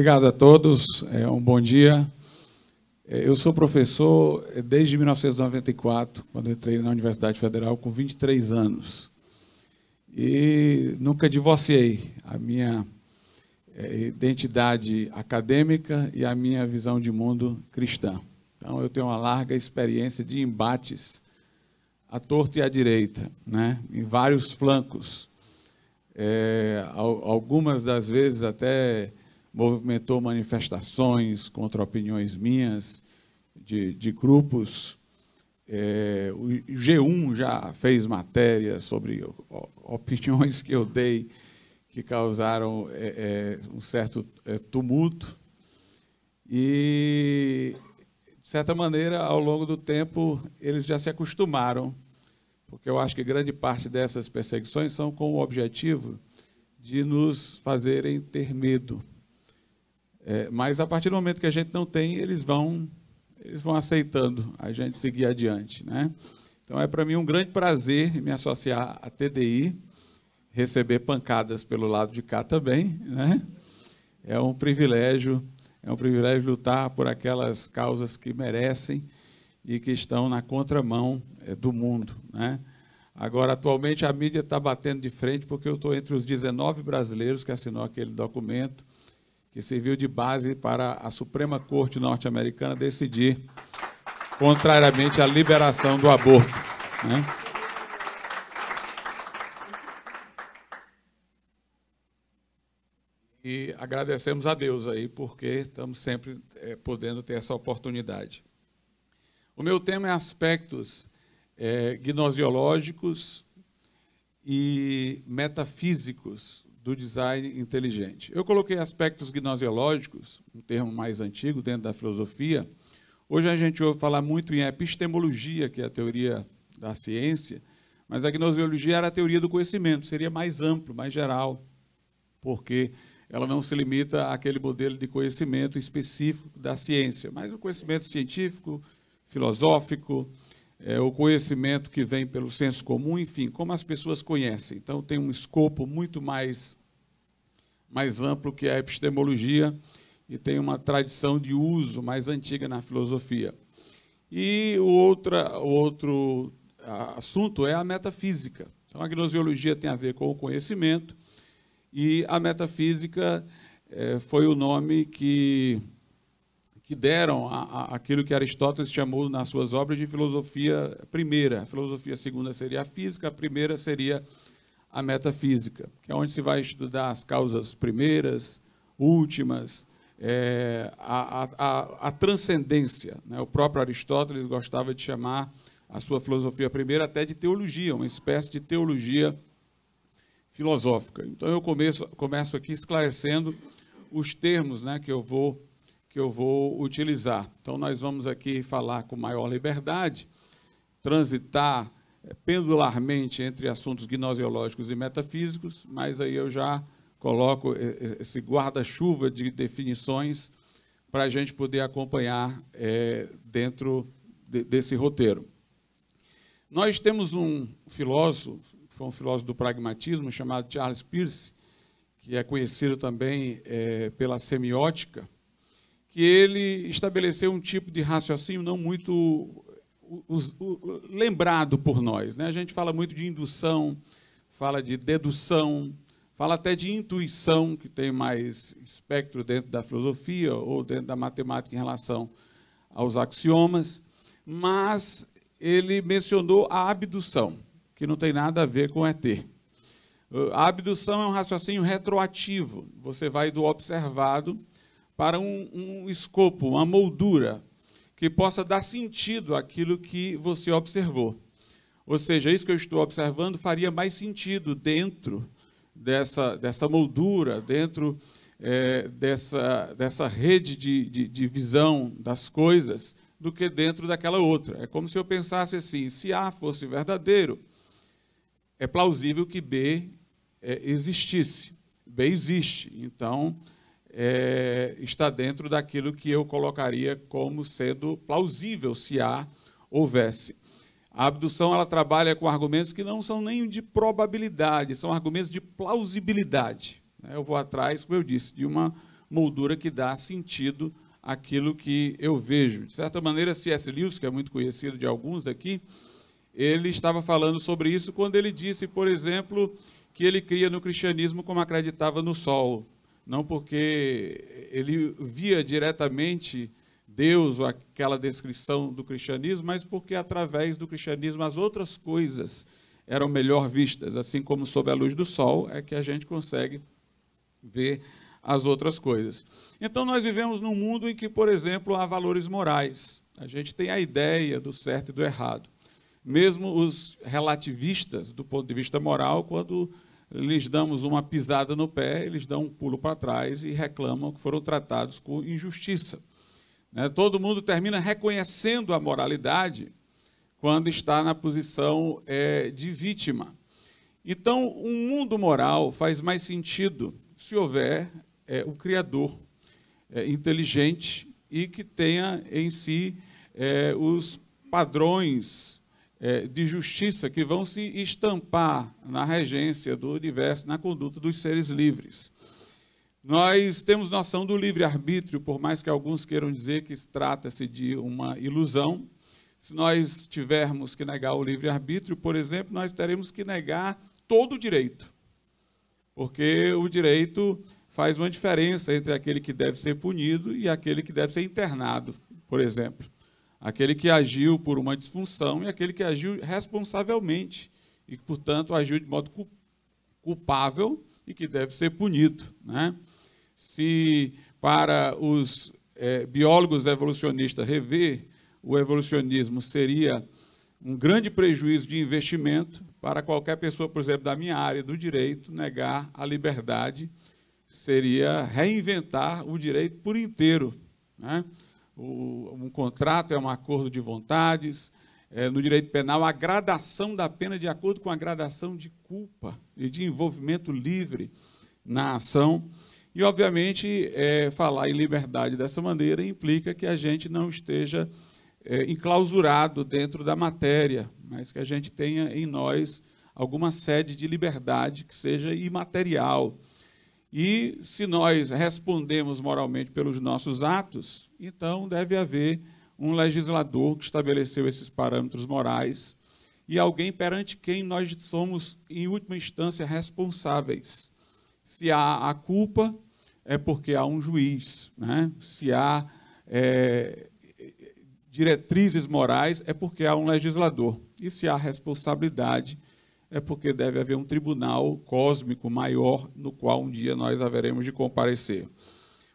obrigado a todos. É um bom dia. É, eu sou professor é, desde 1994, quando entrei na Universidade Federal com 23 anos. E nunca divorciei a minha é, identidade acadêmica e a minha visão de mundo cristã. Então, eu tenho uma larga experiência de embates à torta e à direita, né? em vários flancos. É, algumas das vezes até movimentou manifestações contra opiniões minhas de, de grupos. É, o G1 já fez matéria sobre opiniões que eu dei que causaram é, é, um certo é, tumulto. E, de certa maneira, ao longo do tempo, eles já se acostumaram, porque eu acho que grande parte dessas perseguições são com o objetivo de nos fazerem ter medo. É, mas a partir do momento que a gente não tem, eles vão, eles vão aceitando a gente seguir adiante, né? Então é para mim um grande prazer me associar à TDI, receber pancadas pelo lado de cá também, né? É um privilégio, é um privilégio lutar por aquelas causas que merecem e que estão na contramão é, do mundo, né? Agora, atualmente, a mídia está batendo de frente porque eu estou entre os 19 brasileiros que assinou aquele documento que serviu de base para a Suprema Corte norte-americana decidir contrariamente à liberação do aborto. Né? E agradecemos a Deus aí, porque estamos sempre é, podendo ter essa oportunidade. O meu tema é aspectos é, gnosiológicos e metafísicos do design inteligente. Eu coloquei aspectos gnoseológicos, um termo mais antigo dentro da filosofia. Hoje a gente ouve falar muito em epistemologia, que é a teoria da ciência, mas a gnoseologia era a teoria do conhecimento, seria mais amplo, mais geral, porque ela não se limita àquele modelo de conhecimento específico da ciência, mas o conhecimento científico, filosófico, é, o conhecimento que vem pelo senso comum, enfim, como as pessoas conhecem. Então, tem um escopo muito mais, mais amplo que é a epistemologia e tem uma tradição de uso mais antiga na filosofia. E o outra, outro assunto é a metafísica. Então, a gnosiologia tem a ver com o conhecimento e a metafísica é, foi o nome que que deram a, a, aquilo que Aristóteles chamou nas suas obras de filosofia primeira. A filosofia segunda seria a física, a primeira seria a metafísica, que é onde se vai estudar as causas primeiras, últimas, é, a, a, a, transcendência. Né? O próprio Aristóteles gostava de chamar a sua filosofia primeira até de teologia, uma espécie de teologia filosófica. Então eu começo, começo aqui esclarecendo os termos né, que eu vou que eu vou utilizar. Então, nós vamos aqui falar com maior liberdade, transitar eh, pendularmente entre assuntos gnoseológicos e metafísicos, mas aí eu já coloco eh, eh, esse guarda-chuva de definições para a gente poder acompanhar é, dentro de, desse roteiro. Nós temos um filósofo, foi um filósofo do pragmatismo, chamado Charles Peirce, que é conhecido também é, pela semiótica, que ele estabeleceu um tipo de raciocínio não muito uh, uh, uh, lembrado por nós. Né? A gente fala muito de indução, fala de dedução, fala até de intuição, que tem mais espectro dentro da filosofia ou dentro da matemática em relação aos axiomas, mas ele mencionou a abdução, que não tem nada a ver com ET. A abdução é um raciocínio retroativo. Você vai do observado para um, um escopo, uma moldura que possa dar sentido àquilo que você observou. Ou seja, isso que eu estou observando faria mais sentido dentro dessa, dessa moldura, dentro é, dessa, dessa rede de, de, de, visão das coisas, do que dentro daquela outra. É como se eu pensasse assim: se A fosse verdadeiro, é plausível que B é, existisse. B existe. Então, é, está dentro daquilo que eu colocaria como sendo plausível se há houvesse. A abdução ela trabalha com argumentos que não são nem de probabilidade, são argumentos de plausibilidade. Né? Eu vou atrás, como eu disse, de uma moldura que dá sentido àquilo que eu vejo. De certa maneira, C.S. Lewis, que é muito conhecido de alguns aqui, ele estava falando sobre isso quando ele disse, por exemplo, que ele cria no cristianismo como acreditava no sol não porque ele via diretamente Deus, ou aquela descrição do cristianismo, mas porque através do cristianismo as outras coisas eram melhor vistas, assim como sob a luz do sol é que a gente consegue ver as outras coisas. Então nós vivemos num mundo em que, por exemplo, há valores morais. A gente tem a ideia do certo e do errado. Mesmo os relativistas, do ponto de vista moral, quando lhes damos uma pisada no pé, eles dão um pulo para trás e reclamam que foram tratados com injustiça. Né? Todo mundo termina reconhecendo a moralidade quando está na posição é, de vítima. Então, um mundo moral faz mais sentido se houver é, um Criador é, inteligente e que tenha em si é, os padrões é, de justiça que vão se estampar na regência do universo, na conduta dos seres livres. Nós temos noção do livre-arbítrio, por mais que alguns queiram dizer que trata-se de uma ilusão. Se nós tivermos que negar o livre-arbítrio, por exemplo, nós teremos que negar todo o direito. Porque o direito faz uma diferença entre aquele que deve ser punido e aquele que deve ser internado, por exemplo aquele que agiu por uma disfunção e aquele que agiu responsavelmente e que, portanto, agiu de modo culpável e que deve ser punido. Né? Se para os é, biólogos evolucionistas rever o evolucionismo seria um grande prejuízo de investimento para qualquer pessoa, por exemplo, da minha área do direito, negar a liberdade seria reinventar o direito por inteiro. Né? o, um contrato é um acordo de vontades. É, no direito penal, a gradação da pena de acordo com a gradação de culpa e de envolvimento livre na ação. E, obviamente, é, falar em liberdade dessa maneira implica que a gente não esteja é, enclausurado dentro da matéria, mas que a gente tenha em nós alguma sede de liberdade que seja imaterial, e se nós respondemos moralmente pelos nossos atos, então deve haver um legislador que estabeleceu esses parâmetros morais e alguém perante quem nós somos, em última instância, responsáveis. Se há a culpa, é porque há um juiz. Né? Se há é, diretrizes morais, é porque há um legislador. E se há responsabilidade, é porque deve haver um tribunal cósmico maior no qual um dia nós haveremos de comparecer.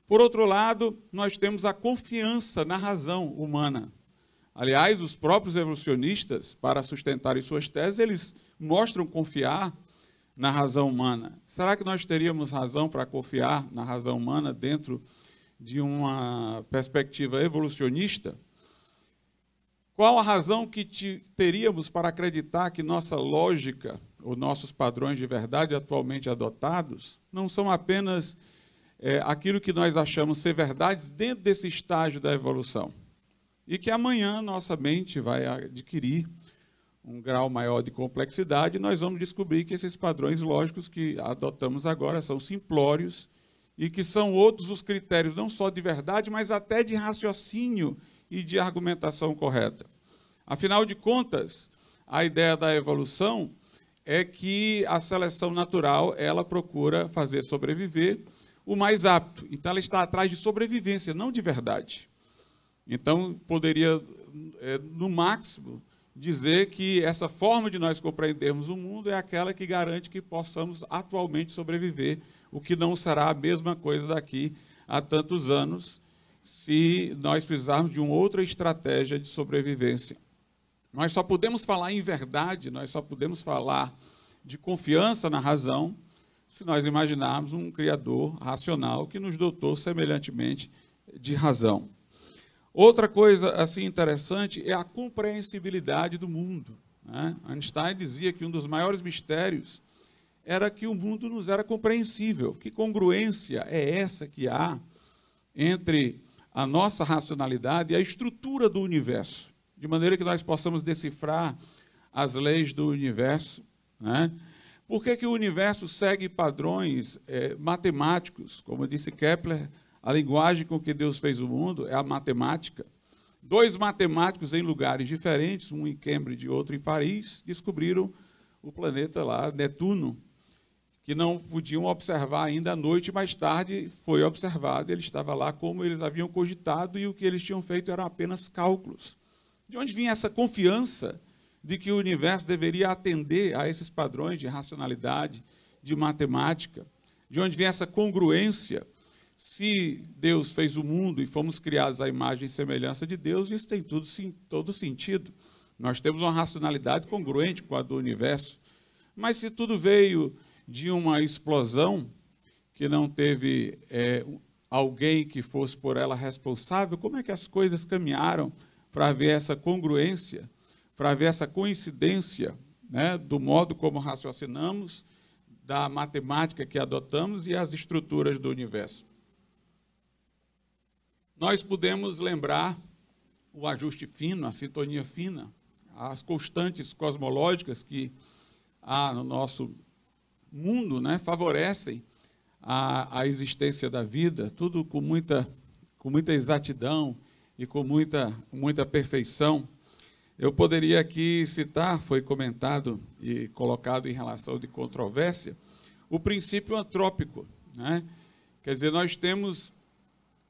Por outro lado, nós temos a confiança na razão humana. Aliás, os próprios evolucionistas, para sustentarem suas teses, eles mostram confiar na razão humana. Será que nós teríamos razão para confiar na razão humana dentro de uma perspectiva evolucionista? Qual a razão que te, teríamos para acreditar que nossa lógica, ou nossos padrões de verdade atualmente adotados, não são apenas é, aquilo que nós achamos ser verdades dentro desse estágio da evolução? E que amanhã nossa mente vai adquirir um grau maior de complexidade, nós vamos descobrir que esses padrões lógicos que adotamos agora são simplórios e que são outros os critérios, não só de verdade, mas até de raciocínio e de argumentação correta. Afinal de contas, a ideia da evolução é que a seleção natural ela procura fazer sobreviver o mais apto. Então, ela está atrás de sobrevivência, não de verdade. Então, poderia, é, no máximo, dizer que essa forma de nós compreendermos o mundo é aquela que garante que possamos atualmente sobreviver, o que não será a mesma coisa daqui a tantos anos, se nós precisarmos de uma outra estratégia de sobrevivência. Nós só podemos falar em verdade, nós só podemos falar de confiança na razão, se nós imaginarmos um Criador racional que nos dotou semelhantemente de razão. Outra coisa assim interessante é a compreensibilidade do mundo. Né? Einstein dizia que um dos maiores mistérios era que o mundo nos era compreensível. Que congruência é essa que há entre a nossa racionalidade e a estrutura do universo, de maneira que nós possamos decifrar as leis do universo. Né? Por que, que o universo segue padrões é, matemáticos? Como disse Kepler, a linguagem com que Deus fez o mundo é a matemática. Dois matemáticos em lugares diferentes, um em Cambridge e outro em Paris, descobriram o planeta lá, Netuno, que não podiam observar ainda à noite, mais tarde foi observado, ele estava lá como eles haviam cogitado e o que eles tinham feito eram apenas cálculos. De onde vinha essa confiança de que o universo deveria atender a esses padrões de racionalidade, de matemática? De onde vinha essa congruência? Se Deus fez o mundo e fomos criados à imagem e semelhança de Deus, isso tem tudo, sim, todo sentido. Nós temos uma racionalidade congruente com a do universo. Mas se tudo veio de uma explosão que não teve é, alguém que fosse por ela responsável? Como é que as coisas caminharam para ver essa congruência, para ver essa coincidência né, do modo como raciocinamos, da matemática que adotamos e as estruturas do universo? Nós podemos lembrar o ajuste fino, a sintonia fina, as constantes cosmológicas que há no nosso mundo né, favorecem a, a existência da vida, tudo com muita, com muita exatidão e com muita, muita perfeição. Eu poderia aqui citar, foi comentado e colocado em relação de controvérsia, o princípio antrópico. Né? Quer dizer, nós temos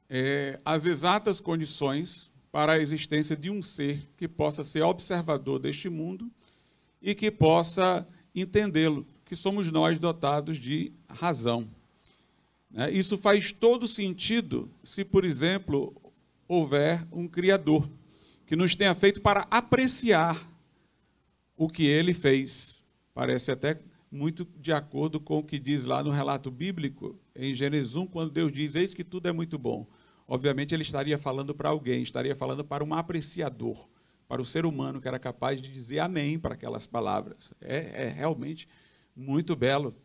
é, as exatas condições para a existência de um ser que possa ser observador deste mundo e que possa entendê-lo que somos nós dotados de razão. Né? Isso faz todo sentido se, por exemplo, houver um Criador que nos tenha feito para apreciar o que ele fez. Parece até muito de acordo com o que diz lá no relato bíblico, em Gênesis 1, quando Deus diz: Eis que tudo é muito bom. Obviamente, ele estaria falando para alguém, estaria falando para um apreciador, para o ser humano que era capaz de dizer amém para aquelas palavras. É, é realmente muito belo.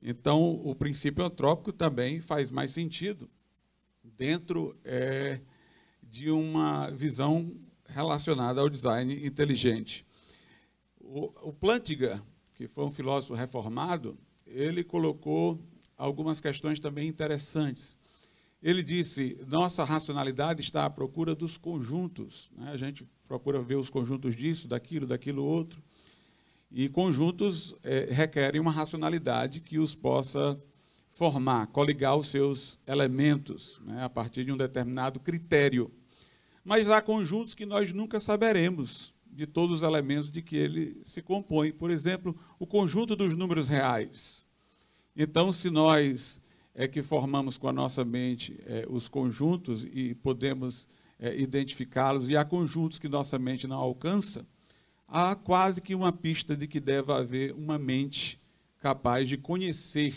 Então, o princípio antrópico também faz mais sentido dentro é, de uma visão relacionada ao design inteligente. O, o Plantinga, que foi um filósofo reformado, ele colocou algumas questões também interessantes. Ele disse: nossa racionalidade está à procura dos conjuntos. Né? A gente procura ver os conjuntos disso, daquilo, daquilo outro. E conjuntos é, requerem uma racionalidade que os possa formar, coligar os seus elementos né, a partir de um determinado critério. Mas há conjuntos que nós nunca saberemos de todos os elementos de que ele se compõe. Por exemplo, o conjunto dos números reais. Então, se nós é que formamos com a nossa mente é, os conjuntos e podemos é, identificá-los, e há conjuntos que nossa mente não alcança, há quase que uma pista de que deve haver uma mente capaz de conhecer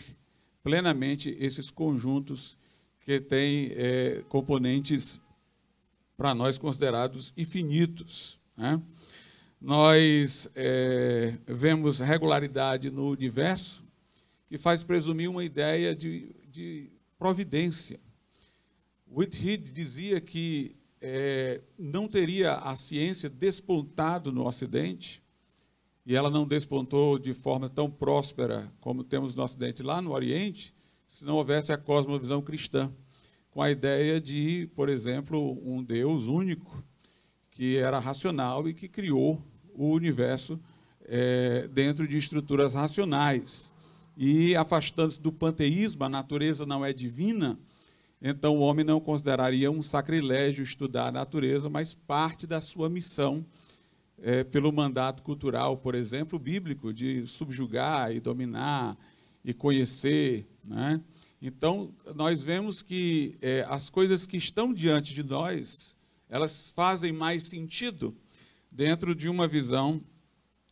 plenamente esses conjuntos que têm é, componentes para nós considerados infinitos. Né? Nós é, vemos regularidade no universo, que faz presumir uma ideia de, de providência. Whitehead dizia que é, não teria a ciência despontado no Ocidente, e ela não despontou de forma tão próspera como temos no Ocidente lá no Oriente, se não houvesse a cosmovisão cristã, com a ideia de, por exemplo, um Deus único, que era racional e que criou o universo é, dentro de estruturas racionais. E afastando-se do panteísmo, a natureza não é divina, então o homem não consideraria um sacrilégio estudar a natureza, mas parte da sua missão, é, pelo mandato cultural, por exemplo, bíblico, de subjugar e dominar e conhecer. Né? Então nós vemos que é, as coisas que estão diante de nós, elas fazem mais sentido dentro de uma visão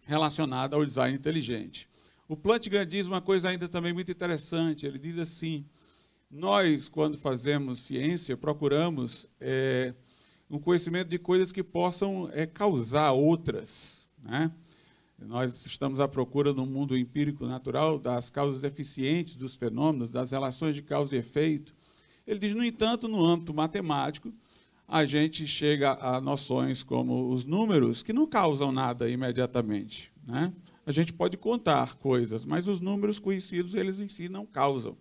relacionada ao design inteligente. O Plantinga diz uma coisa ainda também muito interessante. Ele diz assim: nós, quando fazemos ciência, procuramos é, um conhecimento de coisas que possam é, causar outras. Né? Nós estamos à procura no mundo empírico natural das causas eficientes dos fenômenos, das relações de causa e efeito. Ele diz, no entanto, no âmbito matemático, a gente chega a noções como os números, que não causam nada imediatamente. Né? A gente pode contar coisas, mas os números conhecidos, eles em si não causam.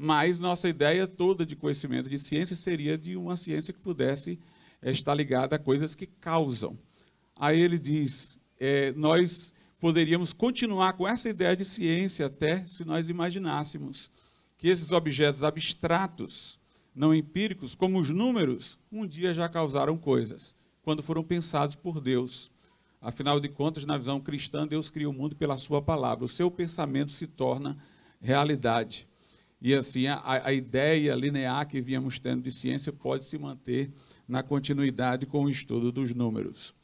Mas nossa ideia toda de conhecimento de ciência seria de uma ciência que pudesse eh, estar ligada a coisas que causam. Aí ele diz: é, nós poderíamos continuar com essa ideia de ciência até se nós imaginássemos que esses objetos abstratos, não empíricos, como os números, um dia já causaram coisas, quando foram pensados por Deus. Afinal de contas, na visão cristã, Deus cria o mundo pela sua palavra. O seu pensamento se torna realidade. E assim, a, a ideia linear que viemos tendo de ciência pode se manter na continuidade com o estudo dos números.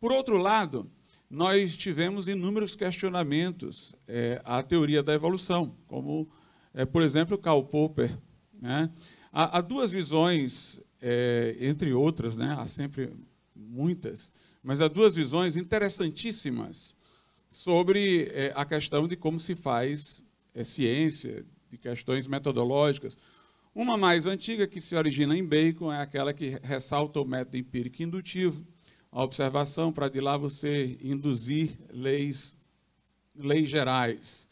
Por outro lado, nós tivemos inúmeros questionamentos é, à teoria da evolução, como, é, por exemplo, Karl Popper. Né? Há, há, duas visões, é, entre outras, né? há sempre muitas, mas há duas visões interessantíssimas sobre é, a questão de como se faz é, ciência, de questões metodológicas. Uma mais antiga, que se origina em Bacon, é aquela que ressalta o método empírico indutivo, a observação para de lá você induzir leis, leis gerais.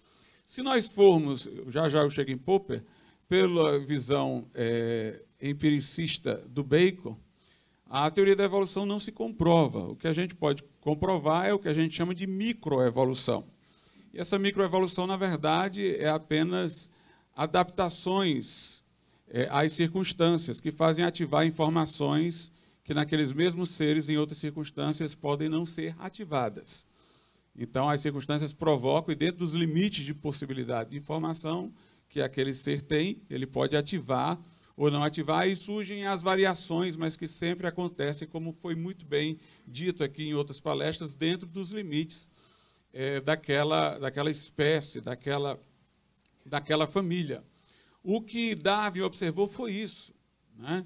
Se nós formos, já já eu chego em Popper, pela visão é, empiricista do Bacon, a teoria da evolução não se comprova. O que a gente pode comprovar é o que a gente chama de microevolução. E essa microevolução, na verdade, é apenas adaptações é, às circunstâncias, que fazem ativar informações que naqueles mesmos seres, em outras circunstâncias, podem não ser ativadas. Então, as circunstâncias provocam, e dentro dos limites de possibilidade de informação que aquele ser tem, ele pode ativar ou não ativar, e surgem as variações, mas que sempre acontecem, como foi muito bem dito aqui em outras palestras, dentro dos limites é, daquela, daquela espécie, daquela daquela família. O que Darwin observou foi isso. Né?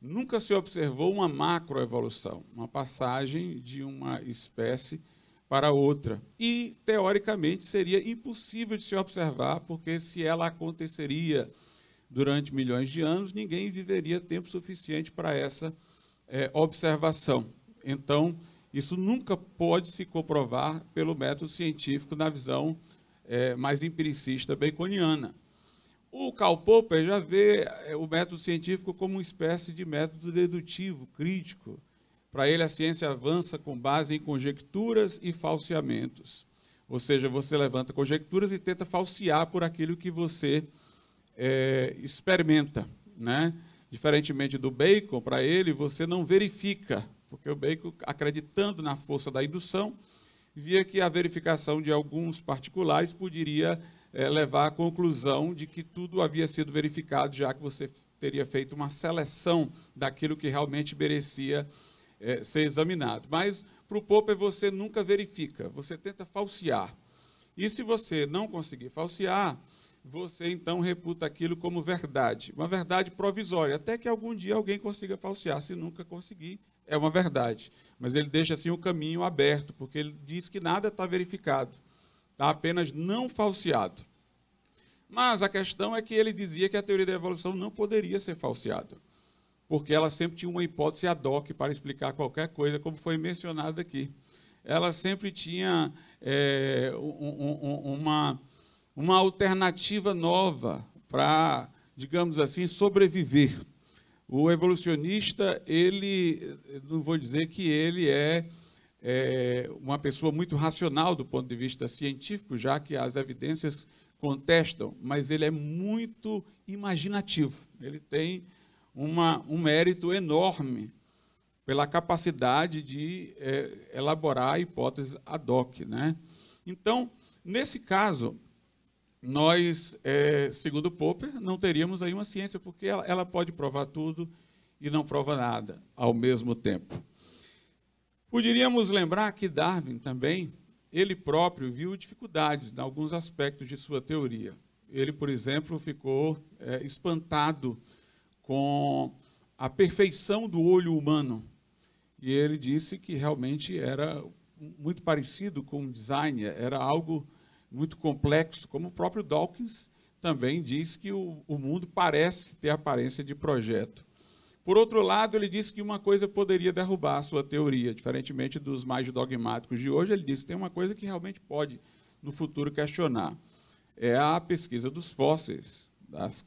Nunca se observou uma macroevolução, uma passagem de uma espécie para outra. E, teoricamente, seria impossível de se observar, porque se ela aconteceria durante milhões de anos, ninguém viveria tempo suficiente para essa é, observação. Então, isso nunca pode se comprovar pelo método científico na visão é, mais empiricista baconiana. O Karl Popper já vê é, o método científico como uma espécie de método dedutivo, crítico. Para ele, a ciência avança com base em conjecturas e falseamentos. Ou seja, você levanta conjecturas e tenta falsear por aquilo que você é, experimenta. Né? Diferentemente do Bacon, para ele, você não verifica, porque o Bacon, acreditando na força da indução, via que a verificação de alguns particulares poderia é, levar à conclusão de que tudo havia sido verificado, já que você teria feito uma seleção daquilo que realmente merecia é, ser examinado. Mas para o Popper você nunca verifica, você tenta falsear. E se você não conseguir falsear, você então reputa aquilo como verdade, uma verdade provisória, até que algum dia alguém consiga falsear. Se nunca conseguir, é uma verdade. Mas ele deixa assim o caminho aberto, porque ele diz que nada está verificado, está apenas não falseado. Mas a questão é que ele dizia que a teoria da evolução não poderia ser falseada, porque ela sempre tinha uma hipótese ad hoc para explicar qualquer coisa, como foi mencionado aqui. Ela sempre tinha é, um, um, uma, uma alternativa nova para, digamos assim, sobreviver. O evolucionista, ele, não vou dizer que ele é, é, uma pessoa muito racional do ponto de vista científico, já que as evidências contestam, mas ele é muito imaginativo. Ele tem uma, um mérito enorme pela capacidade de é, elaborar hipóteses ad hoc. Né? Então, nesse caso, nós, é, segundo Popper, não teríamos aí uma ciência, porque ela, ela pode provar tudo e não prova nada ao mesmo tempo. Poderíamos lembrar que Darwin também, ele próprio viu dificuldades em alguns aspectos de sua teoria. Ele, por exemplo, ficou é, espantado com a perfeição do olho humano. E ele disse que realmente era muito parecido com o design, era algo muito complexo, como o próprio Dawkins também diz que o, o mundo parece ter aparência de projeto. Por outro lado, ele disse que uma coisa poderia derrubar a sua teoria, diferentemente dos mais dogmáticos de hoje, ele disse que tem uma coisa que realmente pode, no futuro, questionar. É a pesquisa dos fósseis, das,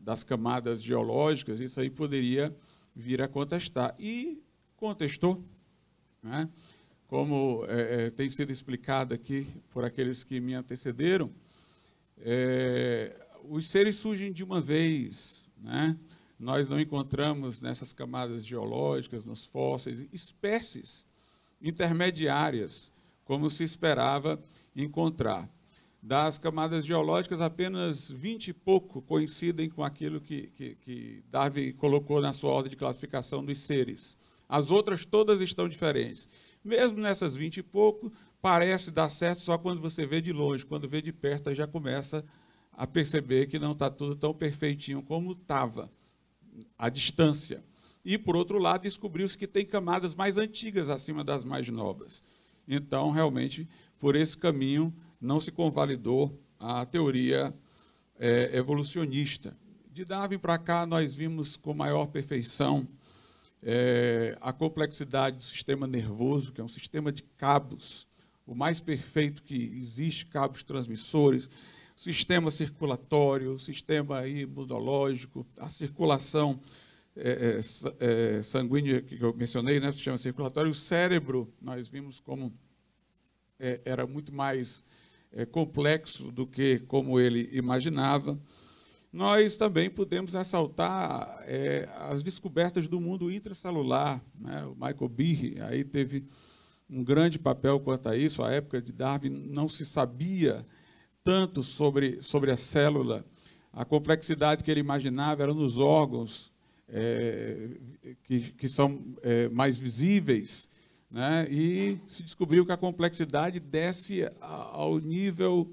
das camadas geológicas, isso aí poderia vir a contestar. E contestou. Né? como é, é, tem sido explicado aqui por aqueles que me antecederam, é, os seres surgem de uma vez, né? Nós não encontramos nessas camadas geológicas, nos fósseis, espécies intermediárias, como se esperava encontrar. Das camadas geológicas, apenas 20 e pouco coincidem com aquilo que, que, que Darwin colocou na sua ordem de classificação dos seres. As outras todas estão diferentes mesmo nessas 20 e pouco, parece dar certo só quando você vê de longe, quando vê de perto, já começa a perceber que não está tudo tão perfeitinho como estava, à distância. E, por outro lado, descobriu-se que tem camadas mais antigas acima das mais novas. Então, realmente, por esse caminho, não se convalidou a teoria é, evolucionista. De Darwin para cá, nós vimos com maior perfeição é, a complexidade do sistema nervoso, que é um sistema de cabos, o mais perfeito que existe, cabos transmissores, sistema circulatório, sistema imunológico, a circulação é, é, é sanguínea que eu mencionei, né, o sistema circulatório, o cérebro, nós vimos como é, era muito mais é, complexo do que como ele imaginava nós também podemos ressaltar é, as descobertas do mundo intracelular. Né? O Michael Behe aí teve um grande papel quanto a isso. A época de Darwin não se sabia tanto sobre, sobre a célula. A complexidade que ele imaginava era nos órgãos é, que, que são é, mais visíveis. Né? E se descobriu que a complexidade desce ao nível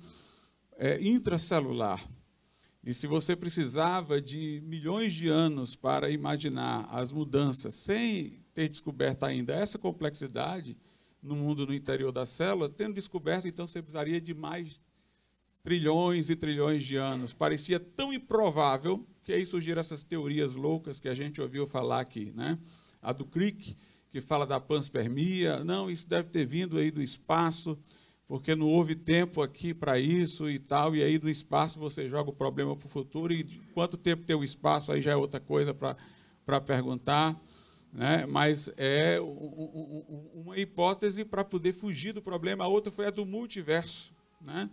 é, intracelular. E se você precisava de milhões de anos para imaginar as mudanças sem ter descoberto ainda essa complexidade no mundo no interior da célula, tendo descoberto, então você precisaria de mais trilhões e trilhões de anos. Parecia tão improvável que aí surgiram essas teorias loucas que a gente ouviu falar aqui, né? A do Crick, que fala da panspermia, não, isso deve ter vindo aí do espaço porque não houve tempo aqui para isso e tal, e aí no espaço você joga o problema para o futuro, e quanto tempo tem o espaço aí já é outra coisa para perguntar, né? mas é uma hipótese para poder fugir do problema, a outra foi a do multiverso. Né?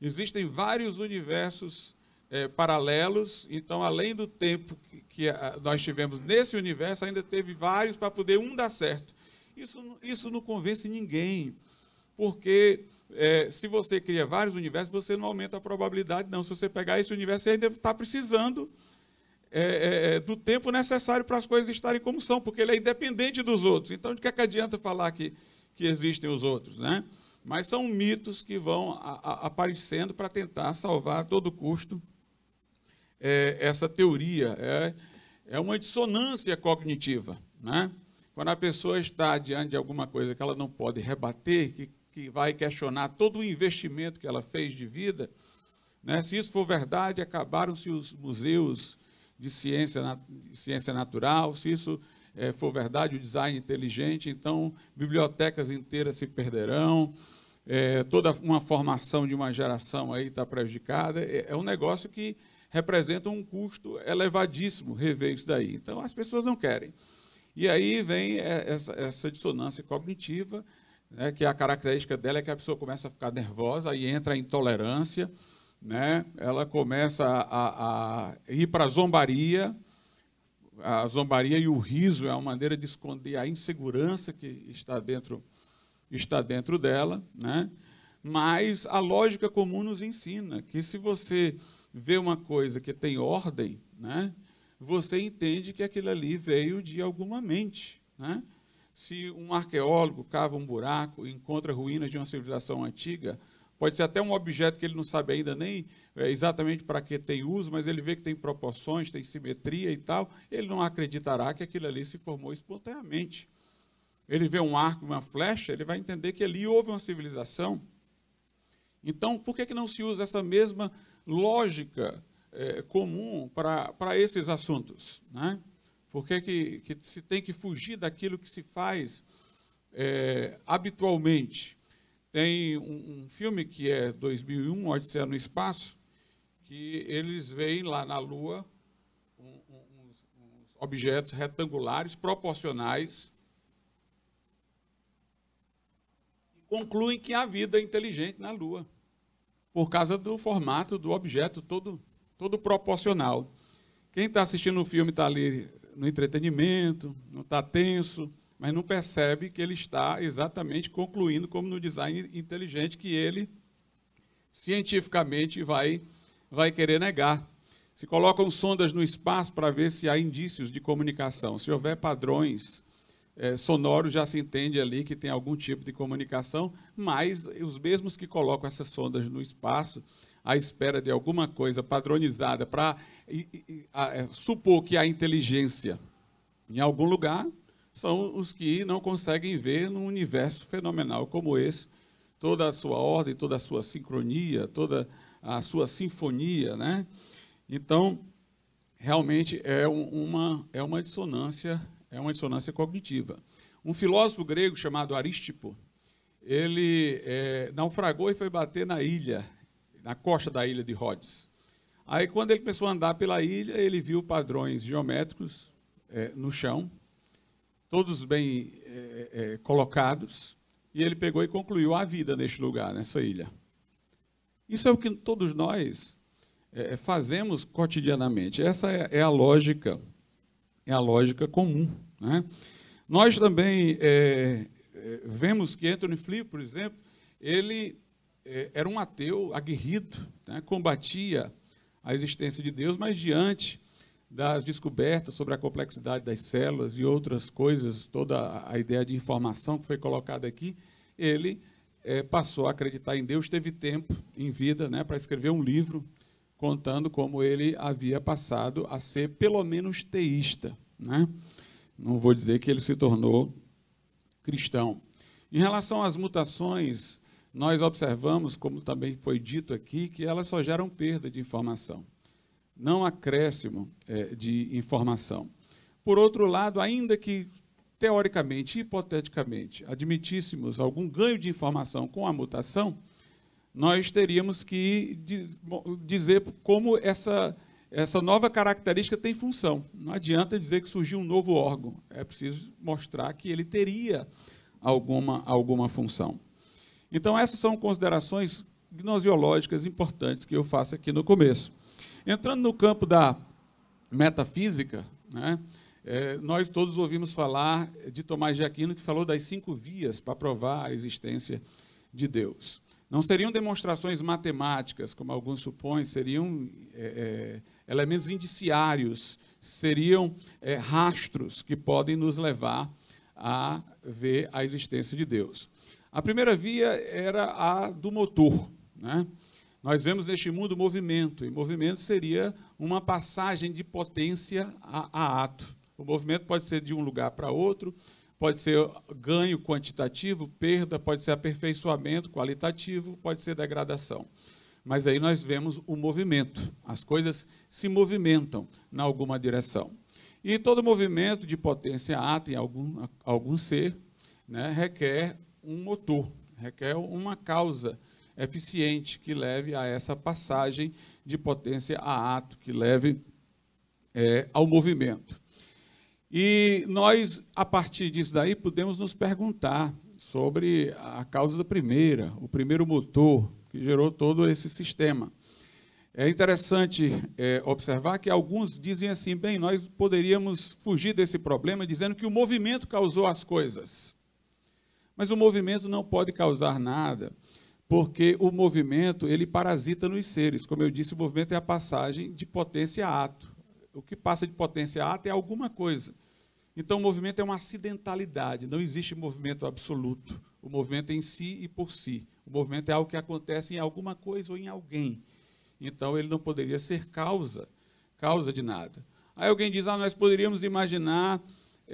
Existem vários universos é, paralelos, então além do tempo que nós tivemos nesse universo, ainda teve vários para poder um dar certo. Isso, isso não convence ninguém porque é, se você cria vários universos, você não aumenta a probabilidade, não. Se você pegar esse universo, você ainda está precisando é, é, é, do tempo necessário para as coisas estarem como são, porque ele é independente dos outros. Então, de que, é que adianta falar que, que existem os outros? Né? Mas são mitos que vão a, a, aparecendo para tentar salvar a todo custo é, essa teoria. É, é uma dissonância cognitiva. Né? Quando a pessoa está diante de alguma coisa que ela não pode rebater, que que vai questionar todo o investimento que ela fez de vida, né? se isso for verdade, acabaram-se os museus de ciência, de ciência natural, se isso é, for verdade, o design inteligente, então bibliotecas inteiras se perderão, é, toda uma formação de uma geração aí está prejudicada. É, é um negócio que representa um custo elevadíssimo rever isso daí. Então as pessoas não querem. E aí vem eh, essa, essa dissonância cognitiva né, que a característica dela é que a pessoa começa a ficar nervosa e entra a intolerância, né, ela começa a, a ir para a zombaria, a zombaria e o riso é uma maneira de esconder a insegurança que está dentro, está dentro dela, né, mas a lógica comum nos ensina que se você vê uma coisa que tem ordem, né, você entende que aquilo ali veio de alguma mente, né, se um arqueólogo cava um buraco e encontra ruínas de uma civilização antiga, pode ser até um objeto que ele não sabe ainda nem eh, exatamente para que tem uso, mas ele vê que tem proporções, tem simetria e tal, ele não acreditará que aquilo ali se formou espontaneamente. Ele vê um arco, uma flecha, ele vai entender que ali houve uma civilização. Então, por que, que não se usa essa mesma lógica é, comum para esses assuntos? Né? Por que, que, se tem que fugir daquilo que se faz é, habitualmente? Tem um, um, filme que é 2001, Odisseia no Espaço, que eles veem lá na Lua um, um, uns, uns objetos retangulares, proporcionais, e concluem que há vida é inteligente na Lua, por causa do formato do objeto todo, todo proporcional. Quem está assistindo o filme está ali no entretenimento, não está tenso, mas não percebe que ele está exatamente concluindo como no design inteligente que ele cientificamente vai, vai querer negar. Se colocam sondas no espaço para ver se há indícios de comunicação. Se houver padrões é, sonoros, já se entende ali que tem algum tipo de comunicação, mas os mesmos que colocam essas sondas no espaço à espera de alguma coisa padronizada para é, supor que a inteligência em algum lugar são os que não conseguem ver num universo fenomenal como esse toda a sua ordem, toda a sua sincronia, toda a sua sinfonia, né? Então, realmente é uma é uma dissonância, é uma dissonância cognitiva. Um filósofo grego chamado Arístipo, ele é, naufragou e foi bater na ilha, na costa da ilha de Rhodes. Aí, quando ele começou a andar pela ilha, ele viu padrões geométricos é, no chão, todos bem é, é, é, colocados, e ele pegou e concluiu a vida neste lugar, nessa ilha. Isso é o que todos nós é, é, fazemos cotidianamente. Essa é, a lógica, é a lógica comum. Né? Nós também vemos que Anthony Flea, por exemplo, ele era um ateu aguerrido, né? combatia a existência de Deus, mas diante das descobertas sobre a complexidade das células e outras coisas, toda a ideia de informação que foi colocada aqui, ele é, passou a acreditar em Deus, teve tempo em vida né, para escrever um livro contando como ele havia passado a ser pelo menos teísta. Né? Não vou dizer que ele se tornou cristão. Em relação às mutações nós observamos, como também foi dito aqui, que elas só geram perda de informação, não acréscimo é, de informação. Por outro lado, ainda que teoricamente, hipoteticamente, admitíssemos algum ganho de informação com a mutação, nós teríamos que diz, dizer como essa, essa nova característica tem função. Não adianta dizer que surgiu um novo órgão, é preciso mostrar que ele teria alguma, alguma função. Então, essas são considerações gnosiológicas importantes que eu faço aqui no começo. Entrando no campo da metafísica, né, é, nós todos ouvimos falar de Tomás de Aquino, que falou das cinco vias para provar a existência de Deus. Não seriam demonstrações matemáticas, como alguns supõem, seriam é, é, elementos indiciários, seriam é, rastros que podem nos levar a ver a existência de Deus. A primeira via era a do motor. Né? Nós vemos neste mundo movimento, e movimento seria uma passagem de potência a, a ato. O movimento pode ser de um lugar para outro, pode ser ganho quantitativo, perda, pode ser aperfeiçoamento qualitativo, pode ser degradação. Mas aí nós vemos o movimento, as coisas se movimentam na alguma direção. E todo movimento de potência ato em algum, algum ser né, requer um motor, requer uma causa eficiente que leve a essa passagem de potência a ato, que leve é, ao movimento. E nós, a partir disso daí, podemos nos perguntar sobre a causa da primeira, o primeiro motor que gerou todo esse sistema. É interessante é, observar que alguns dizem assim: bem, nós poderíamos fugir desse problema dizendo que o movimento causou as coisas. Mas o movimento não pode causar nada, porque o movimento ele parasita nos seres. Como eu disse, o movimento é a passagem de potência a ato. O que passa de potência a ato é alguma coisa. Então, o movimento é uma acidentalidade, não existe movimento absoluto. O movimento é em si e por si. O movimento é algo que acontece em alguma coisa ou em alguém. Então, ele não poderia ser causa, causa de nada. Aí alguém diz: ah, nós poderíamos imaginar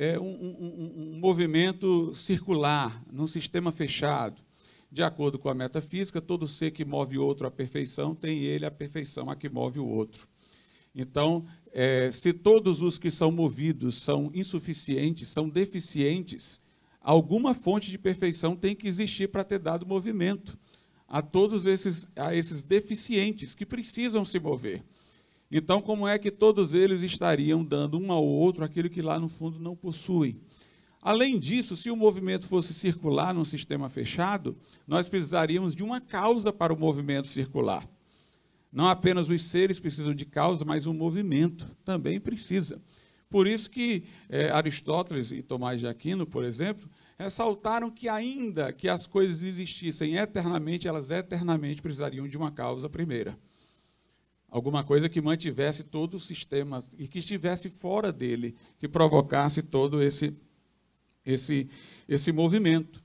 é, um, um, um movimento circular, num sistema fechado. De acordo com a metafísica, todo ser que move outro à perfeição tem ele a perfeição a que move o outro. Então, é, se todos os que são movidos são insuficientes, são deficientes, alguma fonte de perfeição tem que existir para ter dado movimento a todos esses, a esses deficientes que precisam se mover. Então, como é que todos eles estariam dando um ao outro aquilo que lá no fundo não possuem? Além disso, se o movimento fosse circular num sistema fechado, nós precisaríamos de uma causa para o movimento circular. Não apenas os seres precisam de causa, mas o movimento também precisa. Por isso que é, Aristóteles e Tomás de Aquino, por exemplo, ressaltaram que ainda que as coisas existissem eternamente, elas eternamente precisariam de uma causa primeira alguma coisa que mantivesse todo o sistema e que estivesse fora dele, que provocasse todo esse esse esse movimento,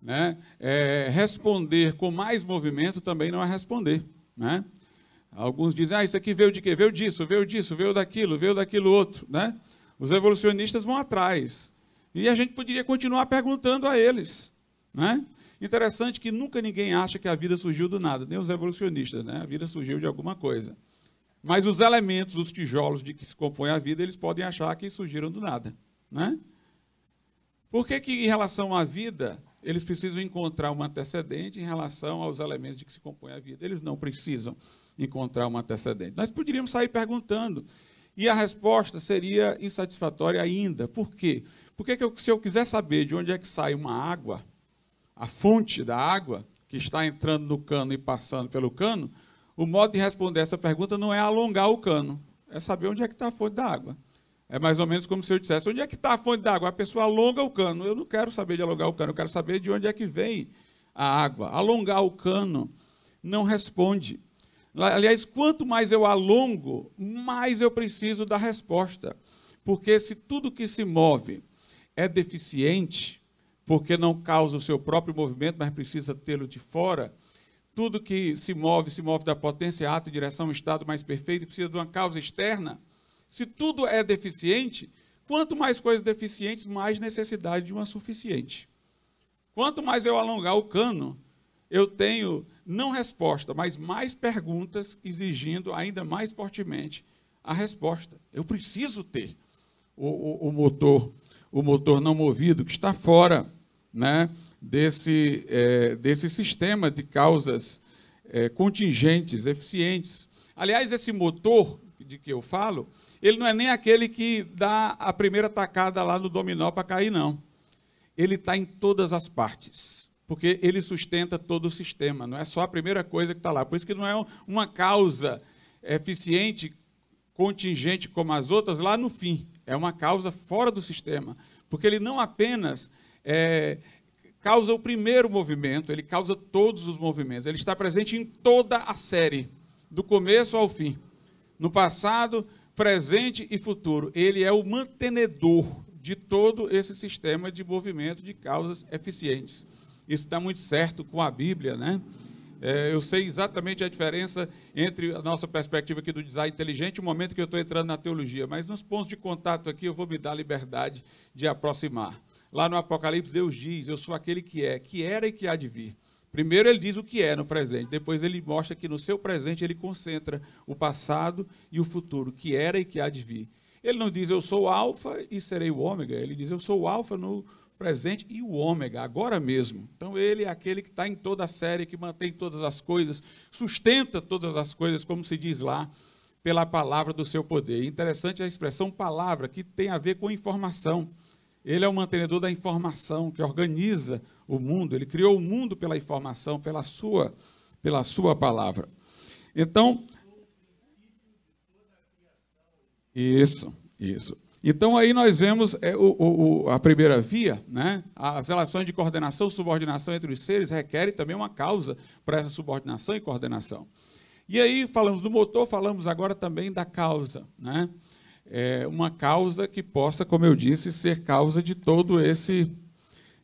né? É, responder com mais movimento também não é responder, né? Alguns dizem, ah, isso aqui veio de quê? Veio disso, veio disso, veio daquilo, veio daquilo outro, né? Os evolucionistas vão atrás e a gente poderia continuar perguntando a eles, né? Interessante que nunca ninguém acha que a vida surgiu do nada, nem os evolucionistas, né? A vida surgiu de alguma coisa. Mas os elementos, os tijolos de que se compõe a vida, eles podem achar que surgiram do nada, né? Por que, que em relação à vida, eles precisam encontrar um antecedente em relação aos elementos de que se compõe a vida? Eles não precisam encontrar um antecedente. Nós poderíamos sair perguntando, e a resposta seria insatisfatória ainda. Por quê? Porque se eu quiser saber de onde é que sai uma água, a fonte da água que está entrando no cano e passando pelo cano, o modo de responder essa pergunta não é alongar o cano, é saber onde é que está a fonte da água. É mais ou menos como se eu dissesse, onde é que está a fonte da água? A pessoa alonga o cano. Eu não quero saber de alongar o cano, eu quero saber de onde é que vem a água. Alongar o cano não responde. Aliás, quanto mais eu alongo, mais eu preciso da resposta. Porque se tudo que se move é deficiente, porque não causa o seu próprio movimento, mas precisa tê-lo de fora. Tudo que se move, se move da potência, ato, direção, um estado mais perfeito, precisa de uma causa externa. Se tudo é deficiente, quanto mais coisas deficientes, mais necessidade de uma suficiente. Quanto mais eu alongar o cano, eu tenho não resposta, mas mais perguntas exigindo ainda mais fortemente a resposta. Eu preciso ter o, o, o motor, o motor não movido que está fora né, desse, é, desse sistema de causas é, contingentes, eficientes. Aliás, esse motor de que eu falo, ele não é nem aquele que dá a primeira tacada lá no dominó para cair, não. Ele está em todas as partes, porque ele sustenta todo o sistema, não é só a primeira coisa que está lá. Por isso que não é uma causa eficiente, contingente como as outras, lá no fim. É uma causa fora do sistema, porque ele não apenas é, causa o primeiro movimento, ele causa todos os movimentos. Ele está presente em toda a série, do começo ao fim. No passado, presente e futuro. Ele é o mantenedor de todo esse sistema de movimento de causas eficientes. Isso está muito certo com a Bíblia, né? É, eu sei exatamente a diferença entre a nossa perspectiva aqui do design inteligente e o momento que eu estou entrando na teologia, mas nos pontos de contato aqui eu vou me dar a liberdade de aproximar. Lá no Apocalipse, Deus diz: Eu sou aquele que é, que era e que há de vir. Primeiro ele diz o que é no presente, depois ele mostra que no seu presente ele concentra o passado e o futuro, que era e que há de vir. Ele não diz eu sou o alfa e serei o ômega, ele diz eu sou o alfa no presente e o ômega, agora mesmo. Então ele é aquele que está em toda a série, que mantém todas as coisas, sustenta todas as coisas, como se diz lá, pela palavra do seu poder. Interessante a expressão palavra, que tem a ver com informação. Ele é o mantenedor da informação que organiza o mundo. Ele criou o mundo pela informação, pela sua, pela sua palavra. Então, isso, isso. Então aí nós vemos é, o, o, a primeira via, né? as relações de coordenação, subordinação entre os seres requerem também uma causa para essa subordinação e coordenação. E aí falamos do motor, falamos agora também da causa, né? é, uma causa que possa, como eu disse, ser causa de todo esse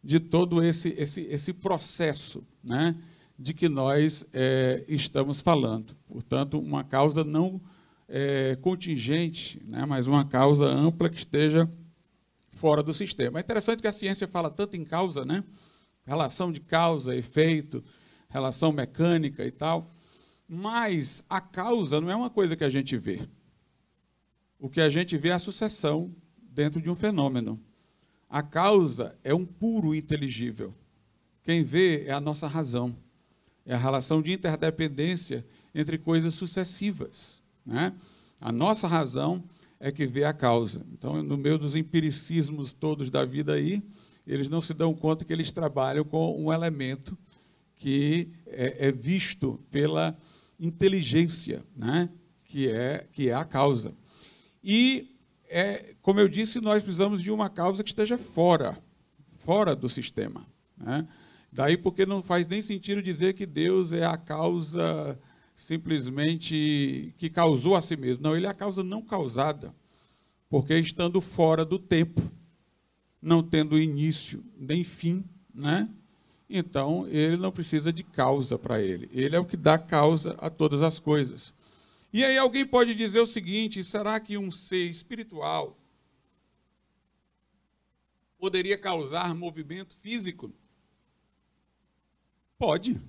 de todo esse esse, esse processo, né, de que nós é, estamos falando. Portanto, uma causa não é, contingente, né, mas uma causa ampla que esteja fora do sistema. É interessante que a ciência fala tanto em causa, né, relação de causa, efeito, relação mecânica e tal, mas a causa não é uma coisa que a gente vê o que a gente vê é a sucessão dentro de um fenômeno. A causa é um puro inteligível. Quem vê é a nossa razão. É a relação de interdependência entre coisas sucessivas. Né? A nossa razão é que vê a causa. Então, no meio dos empiricismos todos da vida aí, eles não se dão conta que eles trabalham com um elemento que é, é visto pela inteligência, né? que, é, que é a causa. E, é, como eu disse, nós precisamos de uma causa que esteja fora, fora do sistema. Né? Daí porque não faz nem sentido dizer que Deus é a causa simplesmente que causou a si mesmo. Não, ele é a causa não causada, porque estando fora do tempo, não tendo início nem fim, né? Então, ele não precisa de causa para ele. Ele é o que dá causa a todas as coisas. E aí alguém pode dizer o seguinte: será que um ser espiritual poderia causar movimento físico? Pode.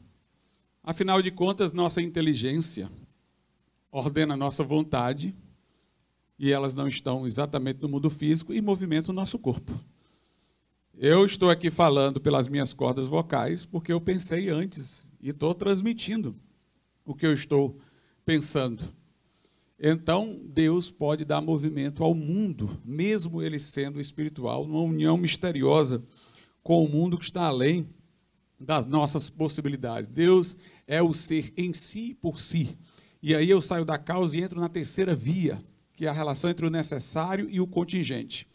Afinal de contas, nossa inteligência ordena nossa vontade e elas não estão exatamente no mundo físico e movimento o nosso corpo. Eu estou aqui falando pelas minhas cordas vocais porque eu pensei antes e estou transmitindo o que eu estou pensando. Então, Deus pode dar movimento ao mundo, mesmo ele sendo espiritual, numa união misteriosa com o mundo que está além das nossas possibilidades. Deus é o ser em si por si. E aí eu saio da causa e entro na terceira via, que é a relação entre o necessário e o contingente.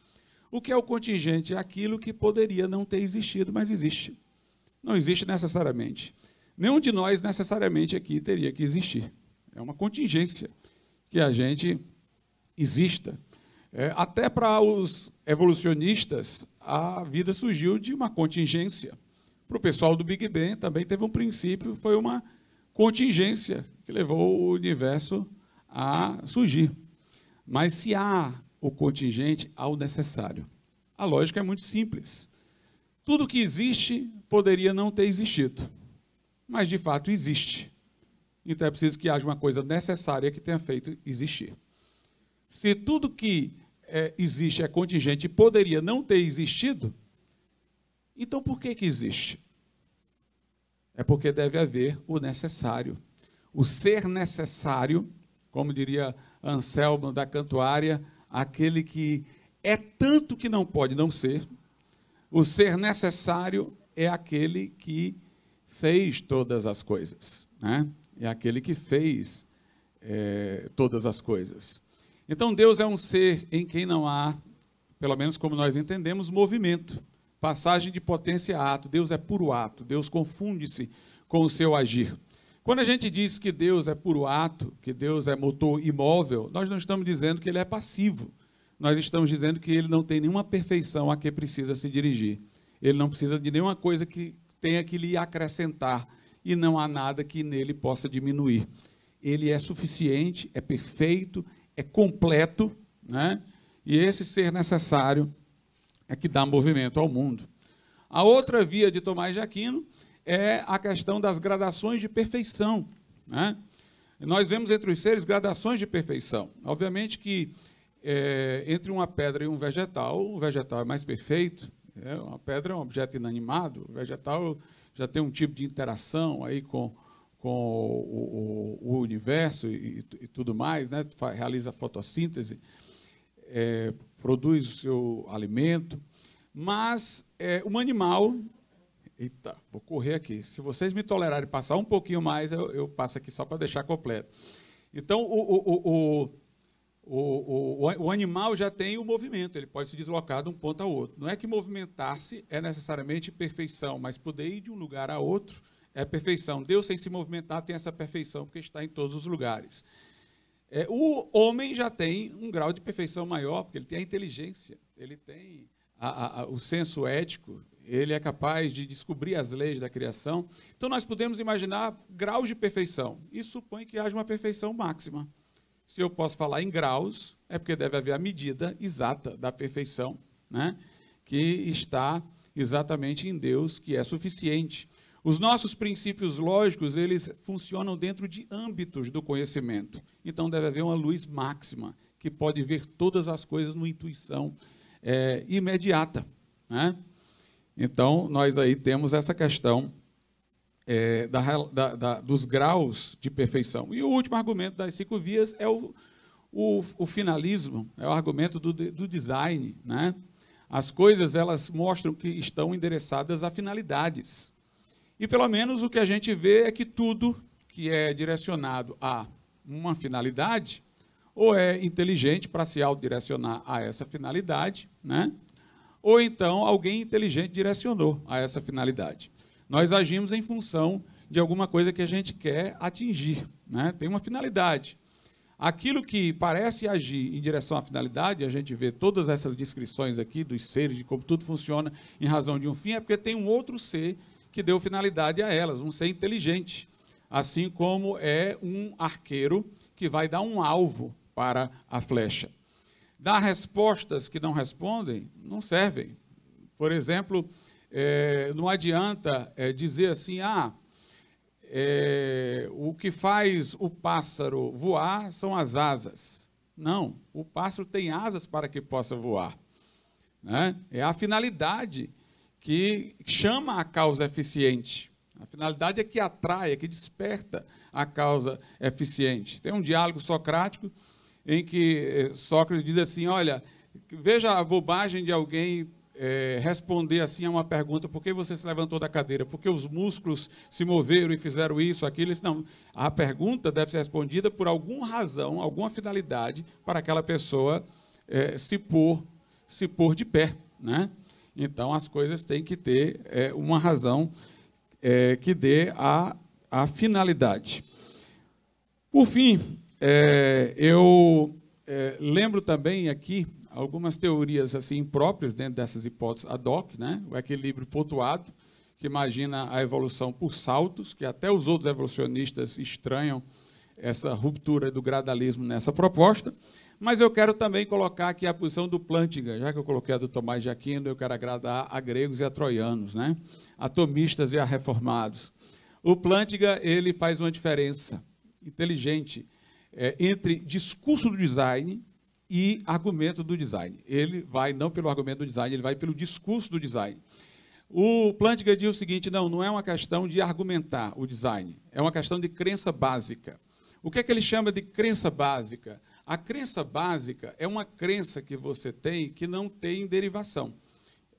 O que é o contingente? É aquilo que poderia não ter existido, mas existe. Não existe necessariamente. Nenhum de nós necessariamente aqui teria que existir é uma contingência que a gente exista. É, até para os evolucionistas, a vida surgiu de uma contingência. Para o pessoal do Big Bang também teve um princípio, foi uma contingência que levou o universo a surgir. Mas se há o contingente, há o necessário. A lógica é muito simples. Tudo que existe poderia não ter existido, mas de fato existe. Então é preciso que haja uma coisa necessária que tenha feito existir. Se tudo que é, existe é contingente e poderia não ter existido, então por que, que existe? É porque deve haver o necessário. O ser necessário, como diria Anselmo da Cantuária, aquele que é tanto que não pode não ser. O ser necessário é aquele que fez todas as coisas. Né? é aquele que fez é, todas as coisas. Então Deus é um ser em quem não há, pelo menos como nós entendemos, movimento, passagem de potência a ato. Deus é puro ato, Deus confunde-se com o seu agir. Quando a gente diz que Deus é puro ato, que Deus é motor imóvel, nós não estamos dizendo que ele é passivo. Nós estamos dizendo que ele não tem nenhuma perfeição a que precisa se dirigir. Ele não precisa de nenhuma coisa que tenha que lhe acrescentar e não há nada que nele possa diminuir. Ele é suficiente, é perfeito, é completo, né? e esse ser necessário é que dá movimento ao mundo. A outra via de Tomás de Aquino é a questão das gradações de perfeição. Né? Nós vemos entre os seres gradações de perfeição. Obviamente que é, entre uma pedra e um vegetal, o vegetal é mais perfeito. É, uma pedra é um objeto inanimado, o vegetal já tem um tipo de interação aí com, com o, o, o universo e, e, tudo mais, né? realiza fotossíntese, é, produz o seu alimento, mas é, um animal. Eita, vou correr aqui. Se vocês me tolerarem passar um pouquinho mais, eu, eu passo aqui só para deixar completo. Então, o, o, o, o, o, o, animal já tem o movimento, ele pode se deslocar de um ponto a outro. Não é que movimentar-se é necessariamente perfeição, mas poder ir de um lugar a outro é perfeição. Deus, sem se movimentar, tem essa perfeição, porque está em todos os lugares. É, o homem já tem um grau de perfeição maior, porque ele tem a inteligência, ele tem a, a, o senso ético, ele é capaz de descobrir as leis da criação. Então, nós podemos imaginar graus de perfeição. Isso supõe que haja uma perfeição máxima. Se eu posso falar em graus, é porque deve haver a medida exata da perfeição, né? que está exatamente em Deus, que é suficiente. Os nossos princípios lógicos, eles funcionam dentro de âmbitos do conhecimento. Então deve haver uma luz máxima, que pode ver todas as coisas numa intuição é, imediata. Né? Então, nós aí temos essa questão é, da, da, da, dos graus de perfeição. E o último argumento das cinco vias é o, o, o finalismo, é o argumento do, do design. Né? As coisas elas mostram que estão endereçadas a finalidades. E pelo menos o que a gente vê é que tudo que é direcionado a uma finalidade ou é inteligente para se autodirecionar a essa finalidade, né? ou então alguém inteligente direcionou a essa finalidade nós agimos em função de alguma coisa que a gente quer atingir, né? tem uma finalidade. Aquilo que parece agir em direção à finalidade, a gente vê todas essas descrições aqui dos seres, de como tudo funciona em razão de um fim, é porque tem um outro ser que deu finalidade a elas, um ser inteligente. Assim como é um arqueiro que vai dar um alvo para a flecha. Dar respostas que não respondem não servem. Por exemplo, é, não adianta é, dizer assim, ah, é, o que faz o pássaro voar são as asas. Não, o pássaro tem asas para que possa voar. Né? É a finalidade que chama a causa eficiente. A finalidade é que atrai, é que desperta a causa eficiente. Tem um diálogo socrático em que eh, Sócrates diz assim: olha, veja a bobagem de alguém é, responder assim a uma pergunta: por que você se levantou da cadeira? Porque os músculos se moveram e fizeram isso, aquilo? Não. A pergunta deve ser respondida por alguma razão, alguma finalidade para aquela pessoa é, se pôr, se pôr de pé, né? Então as coisas têm que ter é, uma razão é, que dê a, a finalidade. Por fim, é, eu é, lembro também aqui algumas teorias assim próprias dentro dessas hipóteses ad hoc, né? o equilíbrio pontuado, que imagina a evolução por saltos, que até os outros evolucionistas estranham essa ruptura do gradalismo nessa proposta. Mas eu quero também colocar aqui a posição do Plantinga, já que eu coloquei a do Tomás de Aquino, eu quero agradar a gregos e a troianos, né? atomistas e a reformados. O Plantinga ele faz uma diferença inteligente é, entre discurso do design e argumento do design. Ele vai não pelo argumento do design, ele vai pelo discurso do design. O Plantinga diz o seguinte: não, não é uma questão de argumentar o design, é uma questão de crença básica. O que é que ele chama de crença básica? A crença básica é uma crença que você tem que não tem derivação.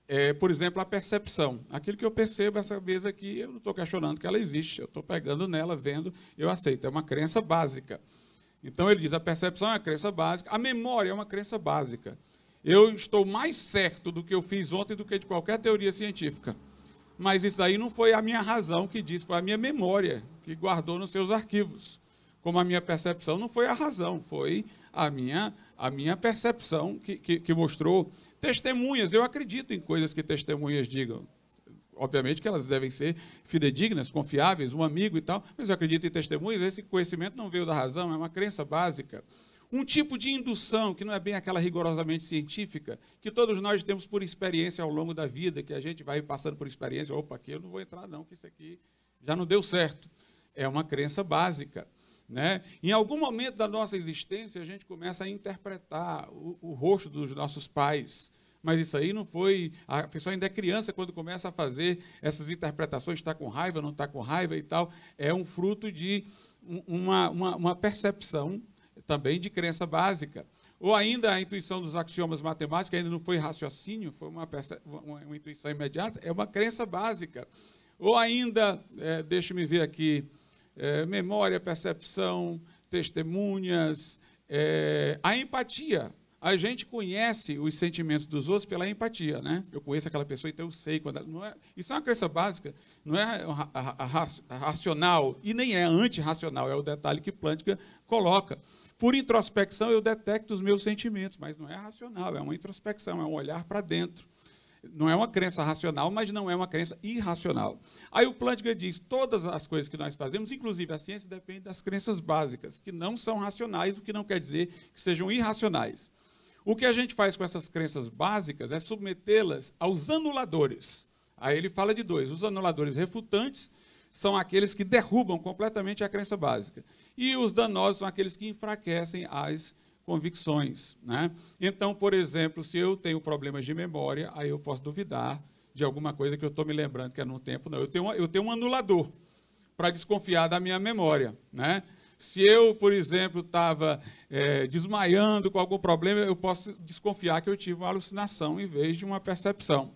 É, por exemplo, a percepção. Aquilo que eu percebo essa vez aqui, eu não estou questionando que ela existe, eu estou pegando nela, vendo, eu aceito. É uma crença básica. Então ele diz: a percepção é uma crença básica, a memória é uma crença básica. Eu estou mais certo do que eu fiz ontem do que de qualquer teoria científica. Mas isso aí não foi a minha razão que disse, foi a minha memória que guardou nos seus arquivos. Como a minha percepção não foi a razão, foi a minha, a minha percepção que, que, que mostrou testemunhas. Eu acredito em coisas que testemunhas digam obviamente que elas devem ser fidedignas, confiáveis, um amigo e tal, mas eu acredito em testemunhos, esse conhecimento não veio da razão, é uma crença básica. Um tipo de indução, que não é bem aquela rigorosamente científica, que todos nós temos por experiência ao longo da vida, que a gente vai passando por experiência, opa, aqui eu não vou entrar não, que isso aqui já não deu certo. É uma crença básica. Né? Em algum momento da nossa existência, a gente começa a interpretar o, o rosto dos nossos pais, mas isso aí não foi. A pessoa ainda é criança quando começa a fazer essas interpretações, está com raiva, não está com raiva e tal. É um fruto de uma, uma, uma percepção também de crença básica. Ou ainda a intuição dos axiomas matemáticos, ainda não foi raciocínio, foi uma, uma, uma intuição imediata, é uma crença básica. Ou ainda, é, deixe-me ver aqui, é, memória, percepção, testemunhas, é, a empatia. A gente conhece os sentimentos dos outros pela empatia, né? Eu conheço aquela pessoa, então eu sei quando ela, é, isso é uma crença básica, não é racional e nem é antirracional, é o detalhe que Plântica coloca. Por introspecção eu detecto os meus sentimentos, mas não é racional, é uma introspecção, é um olhar para dentro. Não é uma crença racional, mas não é uma crença irracional. Aí o Plantinga diz: todas as coisas que nós fazemos, inclusive a ciência, depende das crenças básicas, que não são racionais, o que não quer dizer que sejam irracionais. O que a gente faz com essas crenças básicas é submetê-las aos anuladores. Aí ele fala de dois: os anuladores refutantes são aqueles que derrubam completamente a crença básica, e os danosos são aqueles que enfraquecem as convicções. Né? Então, por exemplo, se eu tenho problemas de memória, aí eu posso duvidar de alguma coisa que eu estou me lembrando que é no tempo, não. Eu tenho, eu tenho um anulador para desconfiar da minha memória. Né? Se eu, por exemplo, estava é, desmaiando com algum problema, eu posso desconfiar que eu tive uma alucinação em vez de uma percepção.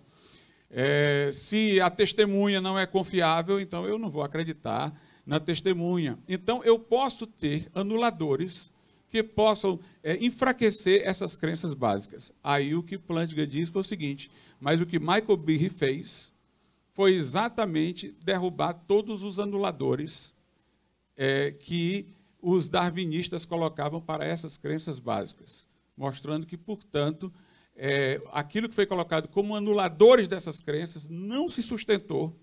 É, se a testemunha não é confiável, então eu não vou acreditar na testemunha. Então eu posso ter anuladores que possam é, enfraquecer essas crenças básicas. Aí o que Plantinga diz foi o seguinte: mas o que Michael Birri fez foi exatamente derrubar todos os anuladores é, que os darwinistas colocavam para essas crenças básicas, mostrando que, portanto, é, aquilo que foi colocado como anuladores dessas crenças não se sustentou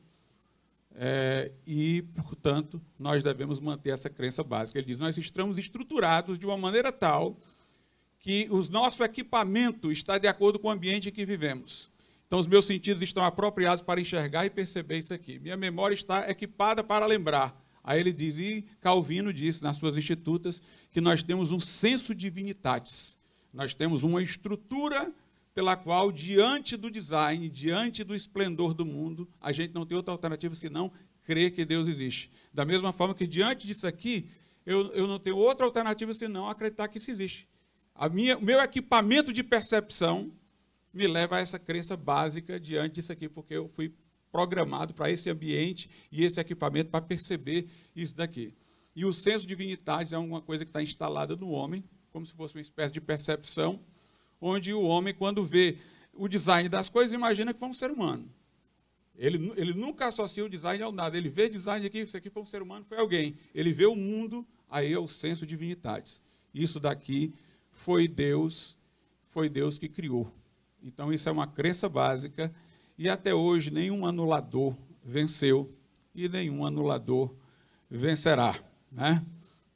é, e, portanto, nós devemos manter essa crença básica. Ele diz: nós estamos estruturados de uma maneira tal que o nosso equipamento está de acordo com o ambiente em que vivemos. Então, os meus sentidos estão apropriados para enxergar e perceber isso aqui. Minha memória está equipada para lembrar. Aí ele diz, e Calvino disse nas suas institutas, que nós temos um senso divinitatis, nós temos uma estrutura pela qual, diante do design, diante do esplendor do mundo, a gente não tem outra alternativa senão crer que Deus existe. Da mesma forma que, diante disso aqui, eu, eu não tenho outra alternativa senão acreditar que isso existe. A minha, o meu equipamento de percepção me leva a essa crença básica diante disso aqui, porque eu fui programado para esse ambiente e esse equipamento para perceber isso daqui. E o senso de divinidades é uma coisa que está instalada no homem, como se fosse uma espécie de percepção, onde o homem, quando vê o design das coisas, imagina que foi um ser humano. Ele, ele nunca associa o design ao nada. Ele vê design aqui, isso aqui foi um ser humano, foi alguém. Ele vê o mundo, aí é o senso de divinidades. Isso daqui foi Deus, foi Deus que criou. Então isso é uma crença básica e até hoje nenhum anulador venceu e nenhum anulador vencerá, né?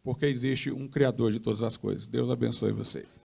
Porque existe um Criador de todas as coisas. Deus abençoe vocês.